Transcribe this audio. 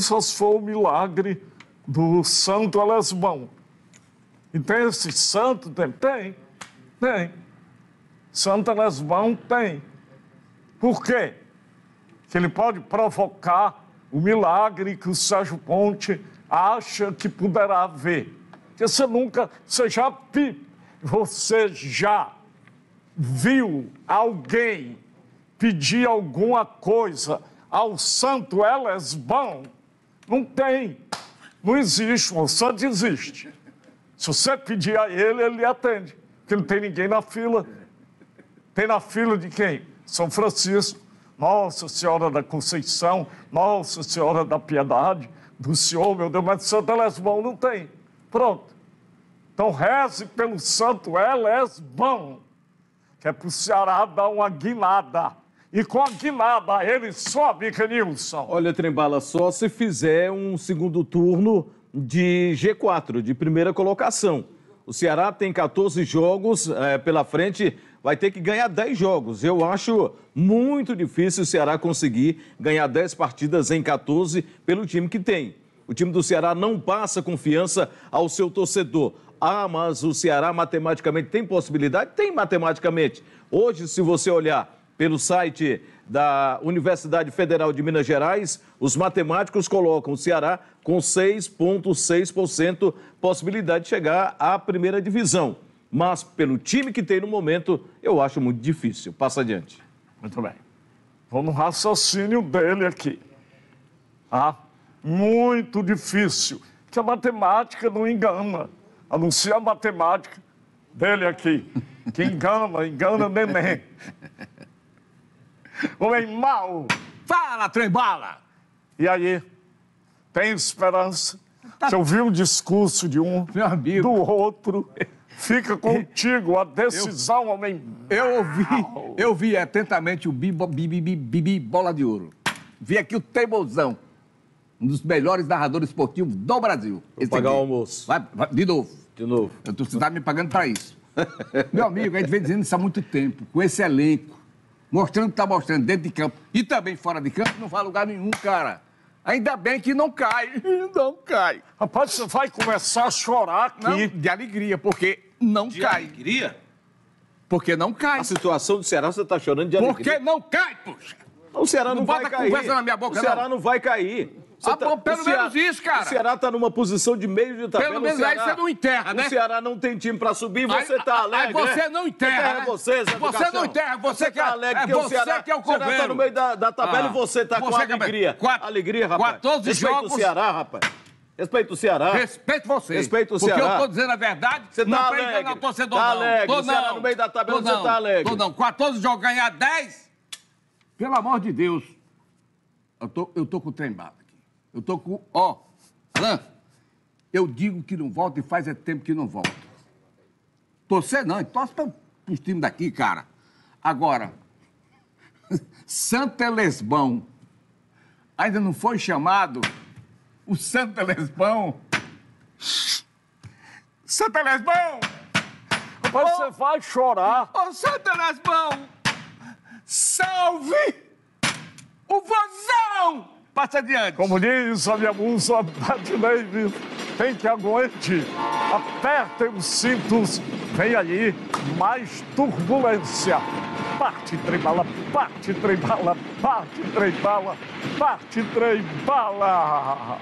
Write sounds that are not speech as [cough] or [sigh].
só se for o milagre do santo E tem esse santo tem? Tem, tem. Santo Alesmão tem. Por quê? Que ele pode provocar o milagre que o Sérgio Ponte acha que poderá haver. Porque você nunca, você já, você já viu alguém pedir alguma coisa ao santo Elesbão? Não tem. Não existe, o Santos existe. Se você pedir a ele, ele atende, porque não tem ninguém na fila. Tem na fila de quem? São Francisco, Nossa Senhora da Conceição, Nossa Senhora da Piedade, do Senhor, meu Deus, mas Santo Lesbão não tem. Pronto. Então reze pelo Santo é que é para o Ceará dar uma guinada. E com a guinada, ele sobe, Canilson. Olha, Trembala, só se fizer um segundo turno de G4, de primeira colocação. O Ceará tem 14 jogos é, pela frente, vai ter que ganhar 10 jogos. Eu acho muito difícil o Ceará conseguir ganhar 10 partidas em 14 pelo time que tem. O time do Ceará não passa confiança ao seu torcedor. Ah, mas o Ceará matematicamente tem possibilidade? Tem matematicamente. Hoje, se você olhar pelo site da Universidade Federal de Minas Gerais, os matemáticos colocam o Ceará com 6,6% possibilidade de chegar à primeira divisão. Mas, pelo time que tem no momento, eu acho muito difícil. Passa adiante. Muito bem. Vamos no raciocínio dele aqui. Ah, muito difícil. Que a matemática não engana. Anuncia a matemática dele aqui, que engana, engana neném homem mau. Fala, trembala! E aí? Tem esperança? Tá... Você ouviu o discurso de um, do outro? Fica contigo a decisão, eu, homem. Eu ouvi, eu vi atentamente o Bibi, Bibi, Bibi Bola de Ouro. Vi aqui o Teimosão, um dos melhores narradores esportivos do Brasil. Vou Esse pagar aqui. o almoço. Vai, vai, de novo. De novo. Eu tô, você está me pagando para isso. Meu amigo, a gente vem dizendo isso há muito tempo, com esse elenco, mostrando o que está mostrando dentro de campo e também fora de campo, não vai lugar nenhum, cara. Ainda bem que não cai. [laughs] Não cai. Rapaz, você vai começar a chorar aqui. Não, de alegria, porque não de cai. De alegria? Porque não cai. A situação do Ceará, você está chorando de alegria. Porque não cai, poxa. O Ceará não, não vai cair. conversa na minha boca, O Ceará não, não vai cair. Ah, tá... pelo menos isso, cara. O Ceará tá numa posição de meio de tabela. Pelo menos Ceará... aí você não enterra, né? O Ceará não tem time pra subir, você tá aí, tá alegre. Aí você né? não enterra. enterra né? você, Zé você não enterra, você, você tá que tá alegre, é, você o Ceará, que é o governo. O Ceará tá no meio da, da tabela ah, e você tá você com é alegria. Quatro, alegria, rapaz. 14 Respeita jogos. o Ceará, rapaz. Respeito o Ceará. Respeito você. Respeito o Ceará. Porque eu tô dizendo a verdade. Você tá não alegre. Não engana o torcedor, tá não. Alegre. Tô não. no meio da tabela, você tá alegre. Tô não. 14 jogos, ganhar 10. Pelo amor de Deus. Eu tô, eu tô com trembada. Eu tô com. Ó, Alain, eu digo que não volto e faz é tempo que não volto. Torcer não, torce para os times daqui, cara. Agora, [laughs] Santa Lesbão ainda não foi chamado o Santa Lesbão. Santa Lesbão! Você vai chorar. Ô, oh, Santa Lesbão! Salve o vozão! Passa adiante. Como diz a minha musa, Davis, tem que aguente. Apertem os cintos. Vem aí mais turbulência. Parte trembala, parte trembala, parte trembala, parte trembala.